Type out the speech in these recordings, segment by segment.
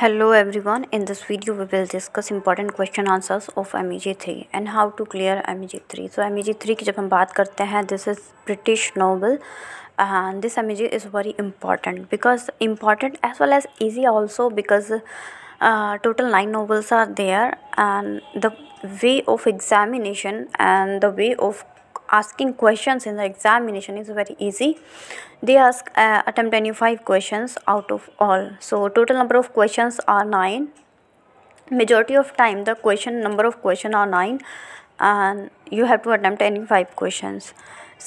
Hello everyone in this video we will discuss important question answers of M E three and how to clear M E three so M E three की जब हम बात करते हैं this is British and this M E is very important because important as well as easy also because total nine novels are there and the way of examination and the way of asking questions in the examination is very easy they ask uh, attempt 25 questions out of all so total number of questions are 9 majority of time the question number of question are 9 and you have to attempt any five questions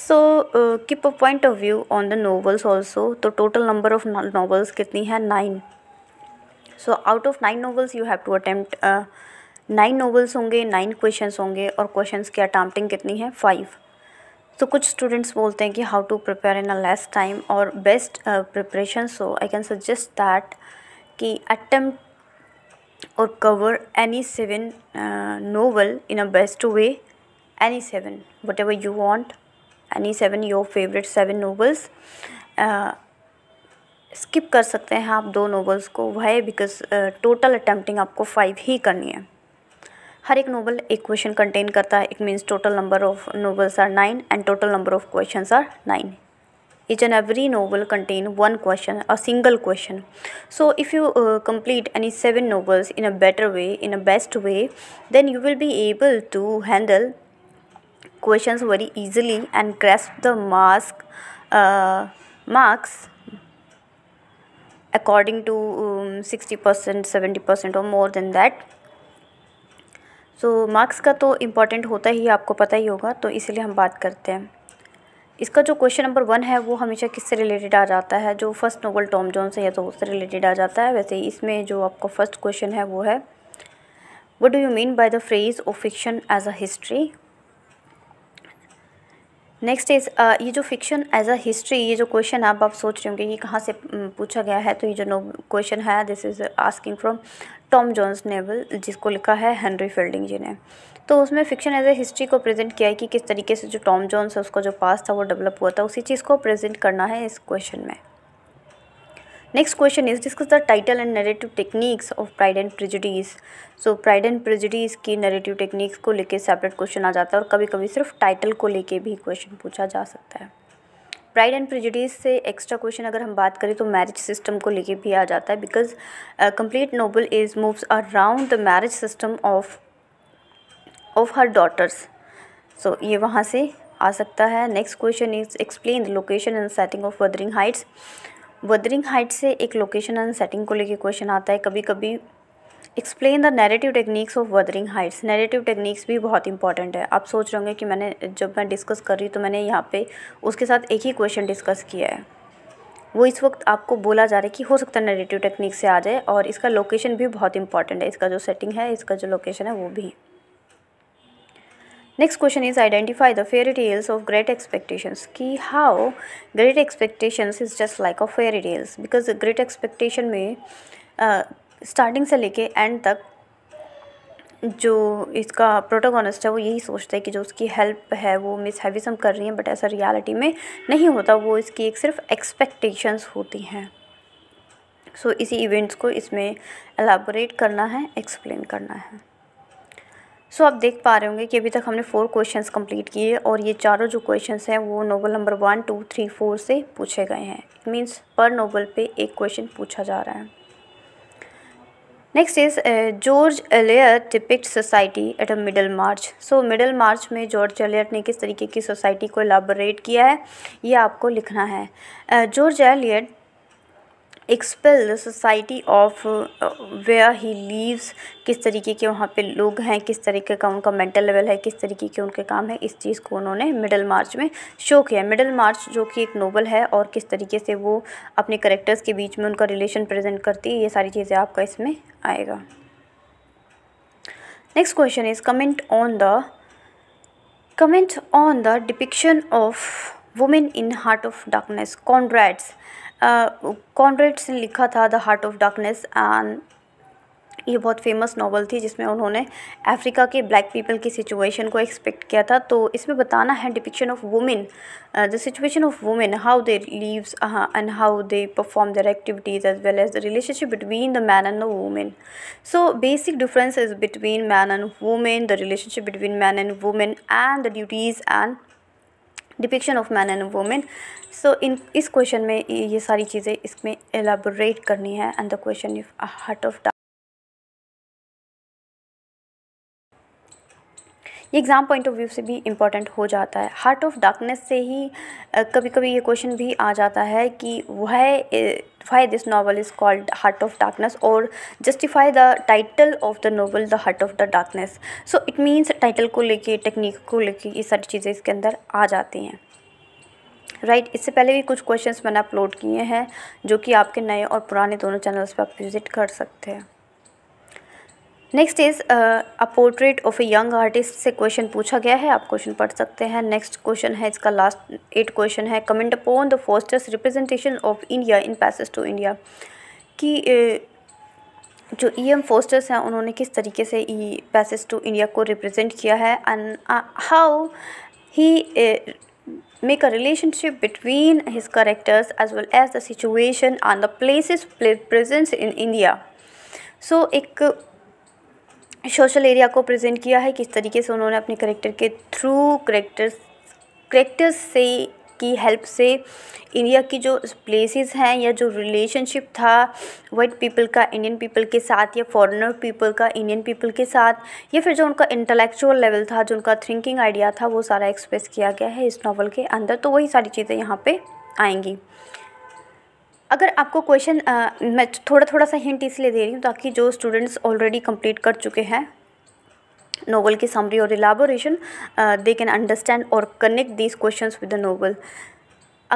so uh, keep a point of view on the novels also the total number of novels kitni hai 9 so out of 9 novels you have to attempt uh, novels novels होंगे nine questions होंगे और questions की attempting कितनी है five. तो कुछ students बोलते हैं कि how to prepare in a less time और best preparation so I can suggest that कि अटेम्प्ट और cover any seven novel in a best way any seven whatever you want any seven your favourite seven novels skip कर सकते हैं आप दो novels को वह बिकॉज टोटल अटैम्प्टिंग आपको फाइव ही करनी है हर एक नोबल एक क्वेश्चन कंटेन करता है it means total number of novels are nine and total number of question are nine each and every noble contain one question a single question so if you uh, complete any seven nobles in a better way in a best way then you will be able to handle questions very easily and grasp the mask uh, marks according to 60% um, 70% or more than that so marks का तो important होता ही आपको पता ही होगा तो इसलिए हम बात करते हैं इसका जो क्वेश्चन नंबर वन है वो हमेशा किससे रिलेटेड आ जाता है जो फर्स्ट नोबल टॉम जॉन से है तो उससे रिलेटेड आ जाता है वैसे इसमें जो आपका फ़र्स्ट क्वेश्चन है वो है what do you mean by the phrase of fiction as a history next is ये जो फिक्शन एज अ हिस्ट्री ये जो क्वेश्चन आप आप सोच रहे होंगे ये कहाँ से पूछा गया है तो ये जो नो क्वेश्चन है this is asking from Tom Jones novel जिसको लिखा है हेनरी फील्डिंग जी ने तो उसमें फिक्शन एज ए हिस्ट्री को प्रेजेंट किया है कि किस तरीके से जो टॉम जॉन्स है उसका जो पास था वो डेवलप हुआ था उसी चीज़ को प्रेजेंट करना है इस क्वेश्चन में next question is discuss the title and narrative techniques of Pride and Prejudice so Pride and Prejudice की नरेटिव टेक्निक्स को लेके सेपरेट क्वेश्चन आ जाता है और कभी कभी सिर्फ टाइटल को लेके भी क्वेश्चन पूछा जा सकता है प्राइड एंड प्रिजुडिस से एक्स्ट्रा क्वेश्चन अगर हम बात करें तो मैरिज सिस्टम को लेके भी आ जाता है because complete novel is moves around the marriage system of of her daughters so ये वहाँ से आ सकता है next question is explain the location and setting of Wuthering Heights Wuthering Heights से एक लोकेशन एंड सेटिंग को लेके क्वेश्चन आता है कभी कभी explain the narrative techniques of Wuthering Heights narrative techniques भी बहुत इंपॉर्टेंट है आप सोच रहे होंगे कि मैंने जब मैं डिस्कस कर रही तो मैंने यहाँ पे उसके साथ एक ही क्वेश्चन डिस्कस किया है वो इस वक्त आपको बोला जा रहा है कि हो सकता है नेरेटिव टेक्निक से आ जाए और इसका लोकेशन भी बहुत इंपॉर्टेंट है इसका जो सेटिंग है इसका जो लोकेशन है वो भी next question is identify the fairy tales of Great Expectations कि how Great Expectations is just like a fairy tales because Great Expectation में स्टार्टिंग से लेके एंड तक जो इसका प्रोटोगोनिस्ट है वो यही सोचता है कि जो उसकी हेल्प है वो मिस हैविसम कर रही हैं बट ऐसा रियलिटी में नहीं होता वो इसकी एक सिर्फ एक्सपेक्टेशंस होती हैं सो so, इसी इवेंट्स को इसमें एलाबोरेट करना है एक्सप्लेन करना है सो so, आप देख पा रहे होंगे कि अभी तक हमने फ़ोर क्वेश्चंस कंप्लीट किए और ये चारों जो क्वेश्चंस हैं वो novel number one two three four से पूछे गए हैं इट मीन्स पर नोबल पे एक क्वेश्चन पूछा जा रहा है next is George Eliot depict society at a Middlemarch so Middlemarch में जॉर्ज एलियट ने किस तरीके की सोसाइटी को एलाबोरेट किया है ये आपको लिखना है George uh, Eliot expel the society of where he lives किस तरीके के वहाँ पे लोग हैं किस तरीके का उनका मेंटल लेवल है किस तरीके के उनके काम है इस चीज़ को उन्होंने मिडल मार्च में शो किया मिडल मार्च जो कि एक नोबल है और किस तरीके से वो अपने करेक्टर्स के बीच में उनका रिलेशन प्रेजेंट करती है ये सारी चीज़ें आपका इसमें आएगा next question is comment on the comment on the depiction of women in Heart of Darkness Conrad's Conrad's ने लिखा था the Heart of Darkness and ये बहुत फेमस नावल थी जिसमें उन्होंने अफ्रीका के ब्लैक पीपल की सिचुएशन को एक्सपेक्ट किया था तो इसमें बताना है depiction of women the situation of women how they lives and how they perform their activities as well as the relationship between the man and the women so basic difference is between man and women the relationship between man and women and the duties and depiction of man and women so in इस question में ये सारी चीज़ें इसमें elaborate करनी है and the question if Heart of ये exam point of view से भी इम्पॉर्टेंट हो जाता है हार्ट ऑफ डार्कनेस से ही कभी कभी ये क्वेश्चन भी आ जाता है कि वह फाई this novel is called Heart of Darkness और justify the title of the novel the Heart of the Darkness so it means title को लेके टेक्निक को लेके ये सारी चीज़ें इसके अंदर आ जाती हैं राइट right, इससे पहले भी कुछ क्वेश्चंस मैंने अपलोड किए हैं जो कि आपके नए और पुराने दोनों चैनल्स पर आप विज़िट कर सकते हैं next is a Portrait of a Young Artist से क्वेश्चन पूछा गया है आप क्वेश्चन पढ़ सकते हैं नेक्स्ट क्वेश्चन है इसका लास्ट एट क्वेश्चन है comment upon the Forster's representation of India in Passage to India कि uh, जो ई एम फोस्टर्स हैं उन्होंने किस तरीके से ई पैसेज टू इंडिया को रिप्रेजेंट किया है and how he make a relationship between his characters as well as the situation and the uh, place uh, presence in India so एक सोशल एरिया को प्रेजेंट किया है किस तरीके से उन्होंने अपने करेक्टर के थ्रू करेक्टर्स करेक्टर्स से की हेल्प से इंडिया की जो प्लेसेस हैं या जो रिलेशनशिप था वाइट पीपल का इंडियन पीपल के साथ या फॉरेनर पीपल का इंडियन पीपल के साथ या फिर जो उनका इंटेलेक्चुअल लेवल था जो उनका थिंकिंग आइडिया था वो सारा एक्सप्रेस किया गया है इस नावल के अंदर तो वही सारी चीज़ें यहाँ पर आएंगी अगर आपको क्वेश्चन मैं थोड़ा थोड़ा सा हिंट इसलिए दे रही हूँ ताकि जो स्टूडेंट्स ऑलरेडी कंप्लीट कर चुके हैं नोवल की समरी और इलाबोरेशन दे कैन अंडरस्टैंड और connect these question with the novel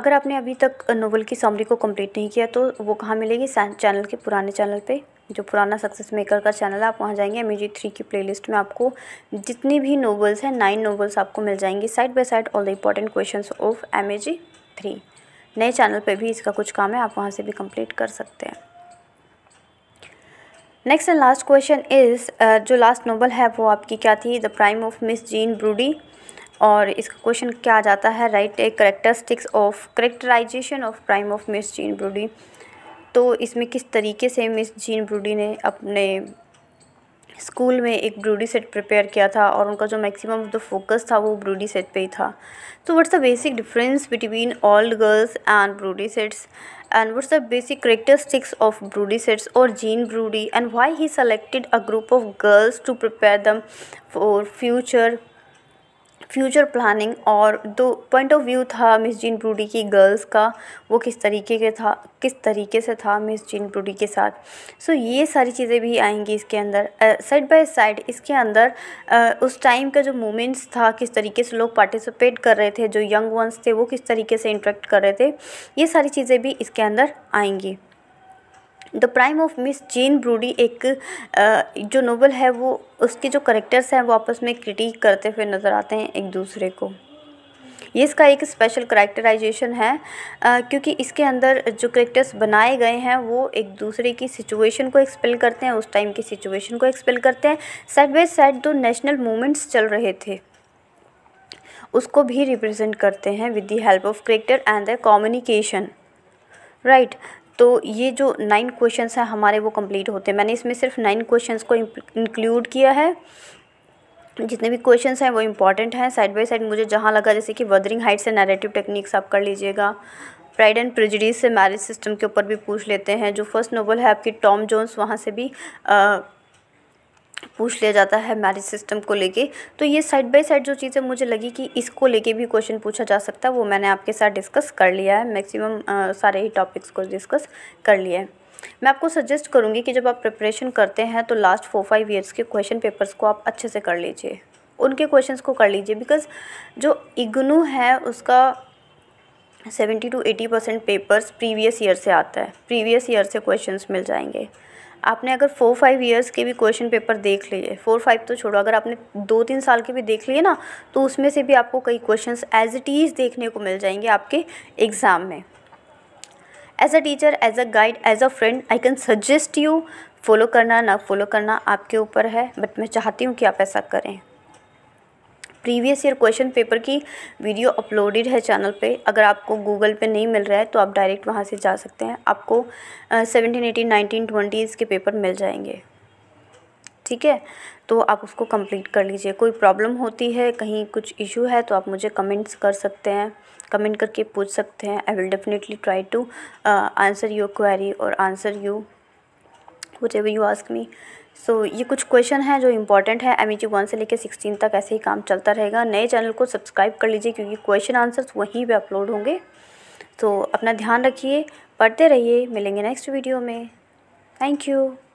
अगर आपने अभी तक नोवल की समरी को कंप्लीट नहीं किया तो वो कहाँ मिलेगी चैनल के पुराने चैनल पे जो पुराना सक्सेस मेकर का चैनल है आप वहाँ जाएंगे एम थ्री e की प्लेलिस्ट में आपको जितनी भी नोवल्स हैं नाइन नोवल्स आपको मिल जाएंगी side by side all the important questions of M three नए चैनल पे भी इसका कुछ काम है आप वहाँ से भी कंप्लीट कर सकते हैं next and last question is जो लास्ट नोबल है वो आपकी क्या थी the Prime of Miss Jean Brodie और इसका क्वेश्चन क्या आ जाता है write a characteristics of characterization of Prime of Miss Jean Brodie तो इसमें किस तरीके से मिस जीन ब्रूडी ने अपने स्कूल में एक ब्रूडी सेट प्रिपेयर किया था और उनका जो मैक्सिमम ऑफ फोकस था वो ब्रूडी सेट पे ही था तो what's the basic difference between old girls and Brodie sets and what's the basic characteristics of Brodie sets और Jean Brodie and why he selected a group of girls to prepare them for future future planning और दो point of view था Miss Jean Brodie की girls का वो किस तरीके के था किस तरीके से था मिस जीन ब्रूडी के साथ सो so, ये सारी चीज़ें भी आएंगी इसके अंदर साइड बाय साइड इसके अंदर uh, उस टाइम का जो मोमेंट्स था किस तरीके से लोग पार्टिसिपेट कर रहे थे जो यंग वंस थे वो किस तरीके से इंट्रैक्ट कर रहे थे ये सारी चीज़ें भी इसके अंदर आएंगी the Prime of Miss Jean Brodie एक जो नोवेल है वो उसके जो करेक्टर्स हैं वो आपस में क्रिटिक करते हुए नज़र आते हैं एक दूसरे को ये इसका एक स्पेशल करेक्टराइजेशन है आ, क्योंकि इसके अंदर जो करेक्टर्स बनाए गए हैं वो एक दूसरे की सिचुएशन को एक्सपेल करते हैं उस टाइम की सिचुएशन को एक्सपेल करते हैं साइड बाई साइड दो नेशनल मूवमेंट्स चल रहे थे उसको भी रिप्रेजेंट करते हैं with the help of character and the communication right तो ये जो नाइन क्वेश्चंस हैं हमारे वो कंप्लीट होते हैं मैंने इसमें सिर्फ नाइन क्वेश्चंस को इंक्लूड किया है जितने भी क्वेश्चंस हैं वो इंपॉर्टेंट हैं साइड बाय साइड मुझे जहाँ लगा जैसे कि वदरिंग हाइट से नैरेटिव टेक्निक्स आप कर लीजिएगा प्राइड एंड प्रिजडीज से मैरिज सिस्टम के ऊपर भी पूछ लेते हैं जो फर्स्ट नोवेल है आपकी टॉम जोन्स वहाँ से भी आ, पूछ लिया जाता है मैरिज सिस्टम को लेके तो ये साइड बाय साइड जो चीज़ें मुझे लगी कि इसको लेके भी क्वेश्चन पूछा जा सकता है वो मैंने आपके साथ डिस्कस कर लिया है मैक्सिमम सारे ही टॉपिक्स को डिस्कस कर लिया है मैं आपको सजेस्ट करूँगी कि जब आप प्रिपरेशन करते हैं तो लास्ट फोर फाइव ईयर्स के क्वेश्चन पेपर्स को आप अच्छे से कर लीजिए उनके क्वेश्चन को कर लीजिए बिकॉज जो इग्नू है उसका seventy two eighty percent papers previous year से आता है प्रीवियस ईयर से क्वेश्चंस मिल जाएंगे आपने अगर फ़ोर फाइव ईयर्स के भी क्वेश्चन पेपर देख लिए फ़ोर फाइव तो छोड़ो अगर आपने दो तीन साल के भी देख लिए ना तो उसमें से भी आपको कई क्वेश्चंस एज इट इज़ देखने को मिल जाएंगे आपके एग्ज़ाम में as a teacher as a guide as a friend I can suggest you follow करना ना फॉलो करना आपके ऊपर है बट मैं चाहती हूँ कि आप ऐसा करें प्रीवियस ईयर क्वेश्चन पेपर की वीडियो अपलोडेड है चैनल पे अगर आपको गूगल पे नहीं मिल रहा है तो आप डायरेक्ट वहाँ से जा सकते हैं आपको सेवनटीन एटीन नाइनटीन ट्वेंटी इसके पेपर मिल जाएंगे ठीक है तो आप उसको कंप्लीट कर लीजिए कोई प्रॉब्लम होती है कहीं कुछ इशू है तो आप मुझे कमेंट्स कर सकते हैं कमेंट करके पूछ सकते हैं I will definitely try to answer your query और answer you whatever you ask me so so, ये कुछ क्वेश्चन हैं जो इंपॉर्टेंट है एम ई वन से लेकर सिक्सटीन तक ऐसे ही काम चलता रहेगा नए चैनल को सब्सक्राइब कर लीजिए क्योंकि क्वेश्चन आंसर्स वहीं पे अपलोड होंगे तो अपना ध्यान रखिए पढ़ते रहिए मिलेंगे नेक्स्ट वीडियो में थैंक यू